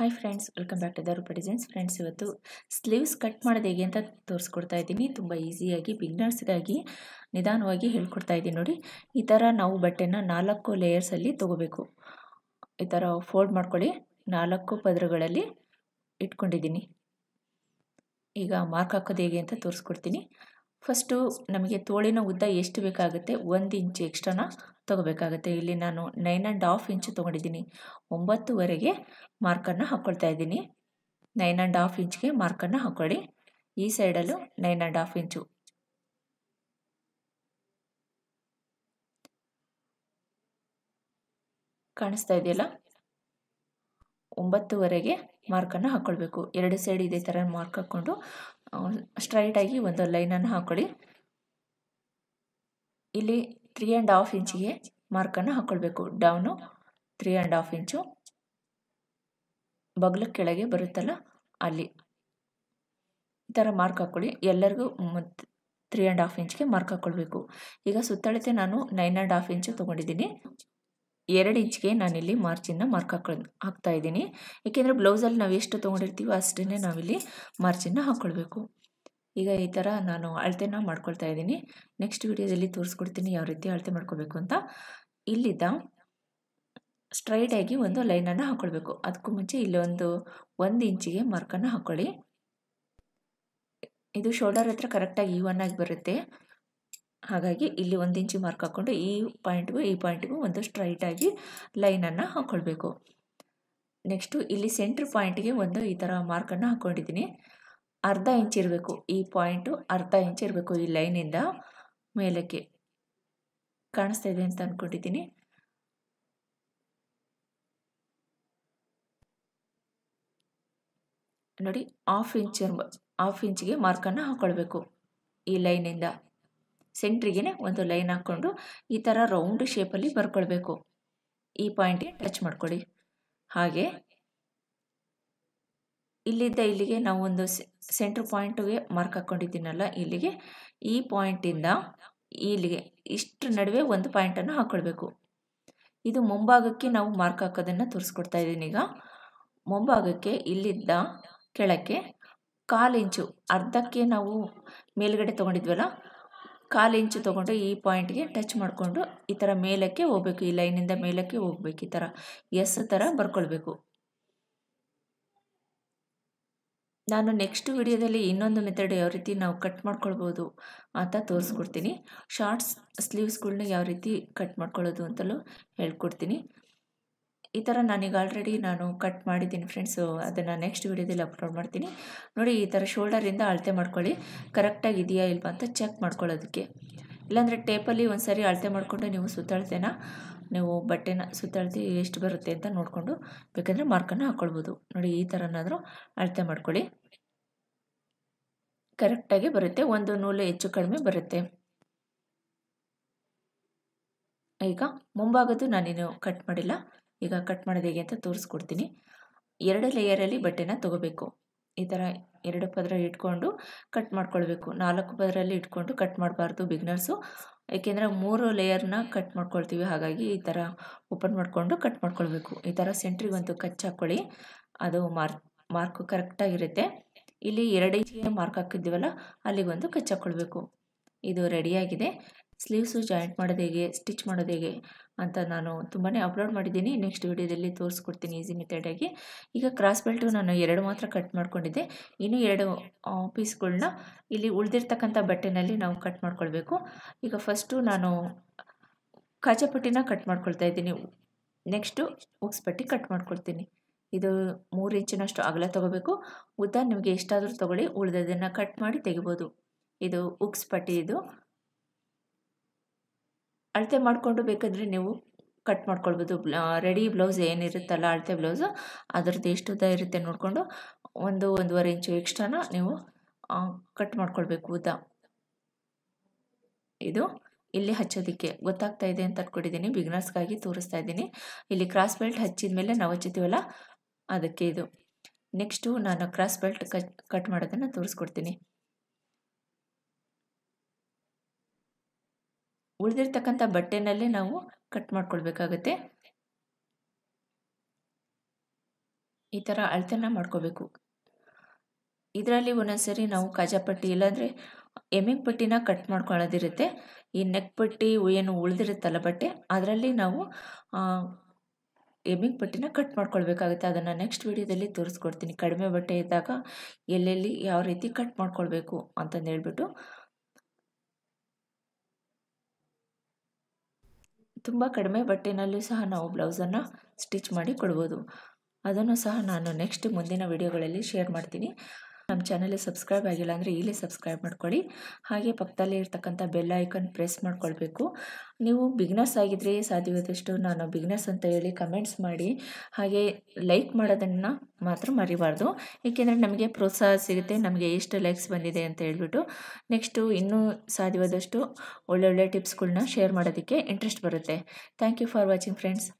hi friends welcome back to Darpa designs friends ಇವತ್ತು sleeves cut ಮಾಡೋದು ಹೇಗೆ ಅಂತ ತೋರಿಸ್ಕೊಡ್ತಾ ಇದ್ದೀನಿ ತುಂಬ ಈಸಿಯಾಗಿ ಬಿಗ್ನರ್ಸ್ಗಾಗಿ ನಿಧಾನವಾಗಿ ಹೇಳ್ಕೊಡ್ತಾ ಇದ್ದೀನಿ ನೋಡಿ ಈ ಥರ ನಾವು ಬಟ್ಟೆನ ನಾಲ್ಕು ಲೇಯರ್ಸಲ್ಲಿ ತೊಗೋಬೇಕು ಈ ಥರ ಫೋಲ್ಡ್ ಮಾಡ್ಕೊಳ್ಳಿ ನಾಲ್ಕು ಪದರಗಳಲ್ಲಿ ಇಟ್ಕೊಂಡಿದ್ದೀನಿ ಈಗ ಮಾರ್ಕ್ ಹಾಕೋದು ಹೇಗೆ ಅಂತ ತೋರಿಸ್ಕೊಡ್ತೀನಿ ಫಸ್ಟು ನಮಗೆ ತೋಳಿನ ಉದ್ದ ಎಷ್ಟು ಬೇಕಾಗುತ್ತೆ ಒಂದು ಇಂಚು ಎಕ್ಸ್ಟ್ರಾನ ತಗೋಬೇಕಾಗುತ್ತೆ ಇಲ್ಲಿ ನಾನು ನೈನ್ ಆ್ಯಂಡ್ ಹಾಫ್ ಇಂಚು ತೊಗೊಂಡಿದ್ದೀನಿ ಒಂಬತ್ತುವರೆಗೆ ಮಾರ್ಕನ್ನು ಹಾಕ್ಕೊಳ್ತಾ ಇದ್ದೀನಿ ನೈನ್ ಆ್ಯಂಡ್ ಹಾಫ್ ಇಂಚ್ಗೆ ಮಾರ್ಕನ್ನು ಹಾಕ್ಕೊಳ್ಳಿ ಈ ಸೈಡಲ್ಲೂ ನೈನ್ ಆ್ಯಂಡ್ ಹಾಫ್ ಇಂಚು ಕಾಣಿಸ್ತಾ ಇದೆಯಲ್ಲ ಒಂಬತ್ತುವರೆಗೆ ಮಾರ್ಕನ್ನು ಹಾಕ್ಕೊಳ್ಬೇಕು ಎರಡು ಸೈಡ್ ಇದೇ ಥರ ಮಾರ್ಕ್ ಹಾಕ್ಕೊಂಡು ಸ್ಟ್ರೈಟಾಗಿ ಒಂದು ಲೈನನ್ನು ಹಾಕ್ಕೊಳ್ಳಿ ಇಲ್ಲಿ ತ್ರೀ ಆ್ಯಂಡ್ ಹಾಫ್ ಇಂಚಿಗೆ ಮಾರ್ಕನ್ನು ಹಾಕ್ಕೊಳ್ಬೇಕು down three and half inch ಬಗ್ಲ ಕೆಳಗೆ ಬರುತ್ತಲ್ಲ ಅಲ್ಲಿ ಈ ಥರ ಮಾರ್ಕ್ ಹಾಕ್ಕೊಳ್ಳಿ ಎಲ್ಲರಿಗೂ ತ್ರೀ ಆ್ಯಂಡ್ ಹಾಫ್ ಇಂಚ್ಗೆ ಮಾರ್ಕ್ ಹಾಕ್ಕೊಳ್ಬೇಕು ಈಗ ಸುತ್ತಳತೆ ನಾನು ನೈನ್ ಆ್ಯಂಡ್ ಹಾಫ್ ಇಂಚು ತೊಗೊಂಡಿದ್ದೀನಿ ಎರಡು ಇಂಚ್ಗೆ ನಾನಿಲ್ಲಿ ಮಾರ್ಜಿನ್ನ ಮಾರ್ಕ್ ಹಾಕೊಂಡು ಹಾಕ್ತಾಯಿದ್ದೀನಿ ಏಕೆಂದರೆ ಬ್ಲೌಸಲ್ಲಿ ನಾವು ಎಷ್ಟು ತೊಗೊಂಡಿರ್ತೀವೋ ಅಷ್ಟನ್ನೇ ನಾವಿಲ್ಲಿ ಮಾರ್ಜಿನ್ನ ಹಾಕ್ಕೊಳ್ಬೇಕು ಈಗ ಈ ಥರ ನಾನು ಅಳತೆನ ಮಾಡ್ಕೊಳ್ತಾ ಇದ್ದೀನಿ ನೆಕ್ಸ್ಟ್ ವಿಡಿಯೋದಲ್ಲಿ ತೋರಿಸ್ಕೊಡ್ತೀನಿ ಯಾವ ರೀತಿ ಅಳತೆ ಮಾಡ್ಕೋಬೇಕು ಅಂತ ಇಲ್ಲಿದ್ದ ಸ್ಟ್ರೈಟಾಗಿ ಒಂದು ಲೈನನ್ನು ಹಾಕ್ಕೊಳ್ಬೇಕು ಅದಕ್ಕೂ ಮುಂಚೆ ಇಲ್ಲೊಂದು ಒಂದು ಇಂಚಿಗೆ ಮಾರ್ಕನ್ನು ಹಾಕ್ಕೊಳ್ಳಿ ಇದು ಶೋಲ್ಡರ್ ಹತ್ರ ಕರೆಕ್ಟಾಗಿ ಈ ಒನ್ ಆಗಿ ಬರುತ್ತೆ ಹಾಗಾಗಿ ಇಲ್ಲಿ ಒಂದು ಇಂಚು ಮಾರ್ಕ್ ಹಾಕ್ಕೊಂಡು ಈ ಪಾಯಿಂಟ್ಗೂ ಈ ಪಾಯಿಂಟ್ಗೂ ಒಂದು ಸ್ಟ್ರೈಟಾಗಿ ಲೈನನ್ನು ಹಾಕ್ಕೊಳ್ಬೇಕು ನೆಕ್ಸ್ಟು ಇಲ್ಲಿ ಸೆಂಟ್ರ್ ಪಾಯಿಂಟ್ಗೆ ಒಂದು ಈ ಥರ ಮಾರ್ಕನ್ನು ಹಾಕ್ಕೊಂಡಿದ್ದೀನಿ ಅರ್ಧ ಇಂಚ್ ಇರಬೇಕು ಈ ಪಾಯಿಂಟು ಅರ್ಧ ಇಂಚ್ ಇರಬೇಕು ಈ ಲೈನಿಂದ ಮೇಲಕ್ಕೆ ಕಾಣಿಸ್ತಾ ಇದೆ ಅಂತ ಅಂದ್ಕೊಂಡಿದ್ದೀನಿ ನೋಡಿ ಹಾಫ್ ಇಂಚ್ ಹಾಫ್ ಇಂಚ್ಗೆ ಮಾರ್ಕನ್ನು ಹಾಕ್ಕೊಳ್ಬೇಕು ಈ ಲೈನಿಂದ ಸೆಂಟ್ರಿಗೆ ಒಂದು ಲೈನ್ ಹಾಕ್ಕೊಂಡು ಈ ಥರ ರೌಂಡ್ ಶೇಪಲ್ಲಿ ಬರ್ಕೊಳ್ಬೇಕು ಈ ಪಾಯಿಂಟ್ಗೆ ಟಚ್ ಮಾಡ್ಕೊಳ್ಳಿ ಹಾಗೆ ಇಲ್ಲಿಂದ ಇಲ್ಲಿಗೆ ನಾವು ಒಂದು ಸೆಂಟ್ರ್ ಪಾಯಿಂಟ್ಗೆ ಮಾರ್ಕ್ ಹಾಕ್ಕೊಂಡಿದ್ದೀನಲ್ಲ ಇಲ್ಲಿಗೆ ಈ ಪಾಯಿಂಟಿಂದ ಇಲ್ಲಿಗೆ ಇಷ್ಟು ನಡುವೆ ಒಂದು ಪಾಯಿಂಟನ್ನು ಹಾಕ್ಕೊಳ್ಬೇಕು ಇದು ಮುಂಭಾಗಕ್ಕೆ ನಾವು ಮಾರ್ಕ್ ಹಾಕೋದನ್ನು ತೋರಿಸ್ಕೊಡ್ತಾ ಇದ್ದೀನಿ ಈಗ ಮುಂಭಾಗಕ್ಕೆ ಇಲ್ಲಿಂದ ಕೆಳಕ್ಕೆ ಕಾಲು ಇಂಚು ಅರ್ಧಕ್ಕೆ ನಾವು ಮೇಲುಗಡೆ ತೊಗೊಂಡಿದ್ವಲ್ಲ ಕಾಲು ಇಂಚು ತೊಗೊಂಡು ಈ ಪಾಯಿಂಟ್ಗೆ ಟಚ್ ಮಾಡಿಕೊಂಡು ಈ ಥರ ಮೇಲಕ್ಕೆ ಹೋಗ್ಬೇಕು ಈ ಲೈನಿಂದ ಮೇಲಕ್ಕೆ ಹೋಗ್ಬೇಕು ಈ ಥರ ಎಸ್ ಥರ ಬರ್ಕೊಳ್ಬೇಕು ನಾನು ನೆಕ್ಸ್ಟ್ ವಿಡಿಯೋದಲ್ಲಿ ಇನ್ನೊಂದು ಮೆಥಡ್ ಯಾವ ರೀತಿ ನಾವು ಕಟ್ ಮಾಡ್ಕೊಳ್ಬೋದು ಅಂತ ತೋರಿಸ್ಕೊಡ್ತೀನಿ ಶಾರ್ಟ್ಸ್ ಸ್ಲೀವ್ಸ್ಗಳನ್ನ ಯಾವ ರೀತಿ ಕಟ್ ಮಾಡ್ಕೊಳ್ಳೋದು ಅಂತಲೂ ಹೇಳ್ಕೊಡ್ತೀನಿ ಈ ಥರ ನಾನೀಗ ಆಲ್ರೆಡಿ ನಾನು ಕಟ್ ಮಾಡಿದ್ದೀನಿ ಫ್ರೆಂಡ್ಸು ಅದನ್ನು ನೆಕ್ಸ್ಟ್ ವಿಡಿಯೋದಲ್ಲಿ ಅಪ್ಲೋಡ್ ಮಾಡ್ತೀನಿ ನೋಡಿ ಈ ಥರ ಶೋಲ್ಡರಿಂದ ಅಳತೆ ಮಾಡ್ಕೊಳ್ಳಿ ಕರೆಕ್ಟಾಗಿ ಇದೆಯಾ ಇಲ್ವಾ ಅಂತ ಚೆಕ್ ಮಾಡ್ಕೊಳ್ಳೋದಕ್ಕೆ ಇಲ್ಲಾಂದರೆ ಟೇಪಲ್ಲಿ ಒಂದು ಅಳತೆ ಮಾಡಿಕೊಂಡು ನೀವು ಸುತ್ತಳತೆನ ನೀವು ಬಟ್ಟೆನ ಸುತ್ತಾಳ್ತಿ ಎಷ್ಟು ಬರುತ್ತೆ ಅಂತ ನೋಡಿಕೊಂಡು ಬೇಕಂದರೆ ಮಾರ್ಕನ್ನು ಹಾಕ್ಕೊಳ್ಬೋದು ನೋಡಿ ಈ ಥರನಾದರೂ ಅಳತೆ ಮಾಡ್ಕೊಳ್ಳಿ ಕರೆಕ್ಟಾಗಿ ಬರುತ್ತೆ ಒಂದು ನೂಲು ಹೆಚ್ಚು ಕಡಿಮೆ ಬರುತ್ತೆ ಈಗ ಮುಂಭಾಗದ್ದು ನಾನೇನು ಕಟ್ ಮಾಡಿಲ್ಲ ಈಗ ಕಟ್ ಮಾಡೋದು ಹೇಗೆ ಅಂತ ತೋರಿಸ್ಕೊಡ್ತೀನಿ ಎರಡು ಲೇಯರಲ್ಲಿ ಬಟ್ಟೆನ ತಗೋಬೇಕು ಈ ಥರ ಎರಡು ಪದರ ಇಟ್ಕೊಂಡು ಕಟ್ ಮಾಡ್ಕೊಳ್ಬೇಕು ನಾಲ್ಕು ಪದರಲ್ಲಿ ಇಟ್ಕೊಂಡು ಕಟ್ ಮಾಡಬಾರ್ದು ಬಿಗ್ನರ್ಸು ಏಕೆಂದರೆ ಮೂರು ಲೇಯರ್ನ ಕಟ್ ಮಾಡ್ಕೊಳ್ತೀವಿ ಹಾಗಾಗಿ ಈ ಥರ ಓಪನ್ ಮಾಡಿಕೊಂಡು ಕಟ್ ಮಾಡ್ಕೊಳ್ಬೇಕು ಈ ಥರ ಸೆಂಟ್ರಿಗೆ ಒಂದು ಕಚ್ ಹಾಕ್ಕೊಳ್ಳಿ ಅದು ಮಾರ್ಕ್ ಮಾರ್ಕು ಕರೆಕ್ಟಾಗಿರುತ್ತೆ ಇಲ್ಲಿ ಎರಡು ಇಂಚಿಗೆ ಮಾರ್ಕ್ ಹಾಕಿದ್ದೀವಲ್ಲ ಅಲ್ಲಿಗೊಂದು ಕಚ್ ಹಾಕ್ಕೊಳ್ಬೇಕು ಇದು ರೆಡಿಯಾಗಿದೆ ಸ್ಲೀವ್ಸು ಜಾಯಿಂಟ್ ಮಾಡೋದು ಹೇಗೆ ಸ್ಟಿಚ್ ಮಾಡೋದು ಹೇಗೆ ಅಂತ ನಾನು ತುಂಬಾ ಅಪ್ಲೋಡ್ ಮಾಡಿದ್ದೀನಿ ನೆಕ್ಸ್ಟ್ ವೀಡಿಯೋದಲ್ಲಿ ತೋರಿಸ್ಕೊಡ್ತೀನಿ ಈಸಿ ಮೆಥಡಾಗಿ ಈಗ ಕ್ರಾಸ್ ಬೆಲ್ಟು ನಾನು ಎರಡು ಮಾತ್ರ ಕಟ್ ಮಾಡ್ಕೊಂಡಿದ್ದೆ ಇನ್ನು ಎರಡು ಪೀಸ್ಗಳನ್ನ ಇಲ್ಲಿ ಉಳಿದಿರ್ತಕ್ಕಂಥ ಬಟ್ಟೆನಲ್ಲಿ ನಾವು ಕಟ್ ಮಾಡ್ಕೊಳ್ಬೇಕು ಈಗ ಫಸ್ಟು ನಾನು ಕಾಜಾಪಟ್ಟಿನ ಕಟ್ ಮಾಡ್ಕೊಳ್ತಾ ಇದ್ದೀನಿ ನೆಕ್ಸ್ಟು ಪಟ್ಟಿ ಕಟ್ ಮಾಡ್ಕೊಳ್ತೀನಿ ಇದು ಮೂರು ಇಂಚಿನಷ್ಟು ಅಗಲ ತೊಗೋಬೇಕು ಉದ್ದ ನಿಮಗೆ ಎಷ್ಟಾದರೂ ತೊಗೊಳ್ಳಿ ಉಳಿದದನ್ನು ಕಟ್ ಮಾಡಿ ತೆಗಿಬೋದು ಇದು ಉಕ್ಸ್ ಪಟ್ಟಿ ಇದು ಅಳತೆ ಮಾಡಿಕೊಂಡು ಬೇಕಾದರೆ ನೀವು ಕಟ್ ಮಾಡ್ಕೊಳ್ಬೋದು ರೆಡಿ ಬ್ಲೌಸ್ ಏನಿರುತ್ತಲ್ಲ ಅಳತೆ ಬ್ಲೌಸು ಅದ್ರದ್ದು ಎಷ್ಟು ಉದ್ದ ಇರುತ್ತೆ ನೋಡಿಕೊಂಡು ಒಂದು ಒಂದೂವರೆ ಇಂಚು ಎಕ್ಸ್ಟ್ರಾನ ನೀವು ಕಟ್ ಮಾಡ್ಕೊಳ್ಬೇಕು ಉದ್ದ ಇದು ಇಲ್ಲಿ ಹಚ್ಚೋದಕ್ಕೆ ಗೊತ್ತಾಗ್ತಾ ಇದೆ ಅಂತ ಅಂದ್ಕೊಂಡಿದ್ದೀನಿ ಬಿಗ್ನರ್ಸ್ಗಾಗಿ ತೋರಿಸ್ತಾ ಇದ್ದೀನಿ ಇಲ್ಲಿ ಕ್ರಾಸ್ ಬೆಲ್ಟ್ ಹಚ್ಚಿದ ಮೇಲೆ ನಾವು ಹಚ್ಚುತ್ತೀವಲ್ಲ ಅದಕ್ಕೆ ಇದು ನೆಕ್ಸ್ಟು ನಾನು ಕ್ರಾಸ್ ಬೆಲ್ಟ್ ಕಟ್ ಕಟ್ ಮಾಡೋದನ್ನು ತೋರಿಸ್ಕೊಡ್ತೀನಿ ಉಳಿದಿರ್ತಕ್ಕಂಥ ಬಟ್ಟೆನಲ್ಲೇ ನಾವು ಕಟ್ ಮಾಡ್ಕೊಳ್ಬೇಕಾಗತ್ತೆ ಈ ಥರ ಅಳತೆನ ಮಾಡ್ಕೋಬೇಕು ಇದರಲ್ಲಿ ಒಂದೊಂದ್ಸರಿ ನಾವು ಕಾಜಾಪಟ್ಟಿ ಇಲ್ಲಾಂದರೆ ಎಮ್ಮಿಂಗ್ ಪಟ್ಟಿನ ಕಟ್ ಮಾಡ್ಕೊಳ್ಳೋದಿರುತ್ತೆ ಈ ನೆಕ್ ಪಟ್ಟಿ ಏನು ಉಳಿದಿರುತ್ತಲ್ಲ ಬಟ್ಟೆ ಅದರಲ್ಲಿ ನಾವು ಎಮ್ಮಿಂಗ್ ಪಟ್ಟಿನ ಕಟ್ ಮಾಡ್ಕೊಳ್ಬೇಕಾಗುತ್ತೆ ಅದನ್ನು ನೆಕ್ಸ್ಟ್ ವಿಡಿಯೋದಲ್ಲಿ ತೋರಿಸ್ಕೊಡ್ತೀನಿ ಕಡಿಮೆ ಬಟ್ಟೆ ಇದ್ದಾಗ ಎಲ್ಲೆಲ್ಲಿ ಯಾವ ರೀತಿ ಕಟ್ ಮಾಡ್ಕೊಳ್ಬೇಕು ಅಂತಂದು ಹೇಳ್ಬಿಟ್ಟು ತುಂಬ ಕಡಿಮೆ ಬಟ್ಟೆನಲ್ಲೂ ಸಹ ನಾವು ಬ್ಲೌಸನ್ನು ಸ್ಟಿಚ್ ಮಾಡಿ ಕೊಡ್ಬೋದು ಅದನ್ನು ಸಹ ನಾನು ನೆಕ್ಸ್ಟ್ ಮುಂದಿನ ವೀಡಿಯೋಗಳಲ್ಲಿ ಶೇರ್ ಮಾಡ್ತೀನಿ ನಮ್ಮ ಚಾನಲ್ಗೆ ಸಬ್ಸ್ಕ್ರೈಬ್ ಆಗಿಲ್ಲ ಅಂದರೆ ಇಲ್ಲಿ ಸಬ್ಸ್ಕ್ರೈಬ್ ಮಾಡ್ಕೊಳ್ಳಿ ಹಾಗೆ ಪಕ್ಕದಲ್ಲಿ ಇರ್ತಕ್ಕಂಥ ಬೆಲ್ ಐಕನ್ ಪ್ರೆಸ್ ಮಾಡ್ಕೊಳ್ಬೇಕು ನೀವು ಬಿಗ್ನರ್ಸ್ ಆಗಿದ್ರೆ ಸಾಧ್ಯವಾದಷ್ಟು ನಾನು ಬಿಗ್ನರ್ಸ್ ಅಂತ ಹೇಳಿ ಕಮೆಂಟ್ಸ್ ಮಾಡಿ ಹಾಗೆ ಲೈಕ್ ಮಾಡೋದನ್ನು ಮಾತ್ರ ಮರಿಬಾರ್ದು ಏಕೆಂದರೆ ನಮಗೆ ಪ್ರೋತ್ಸಾಹ ಸಿಗುತ್ತೆ ನಮಗೆ ಎಷ್ಟು ಲೈಕ್ಸ್ ಬಂದಿದೆ ಅಂತ ಹೇಳ್ಬಿಟ್ಟು ನೆಕ್ಸ್ಟು ಇನ್ನೂ ಸಾಧ್ಯವಾದಷ್ಟು ಒಳ್ಳೊಳ್ಳೆ ಟಿಪ್ಸ್ಗಳನ್ನ ಶೇರ್ ಮಾಡೋದಕ್ಕೆ ಇಂಟ್ರೆಸ್ಟ್ ಬರುತ್ತೆ thank you for watching friends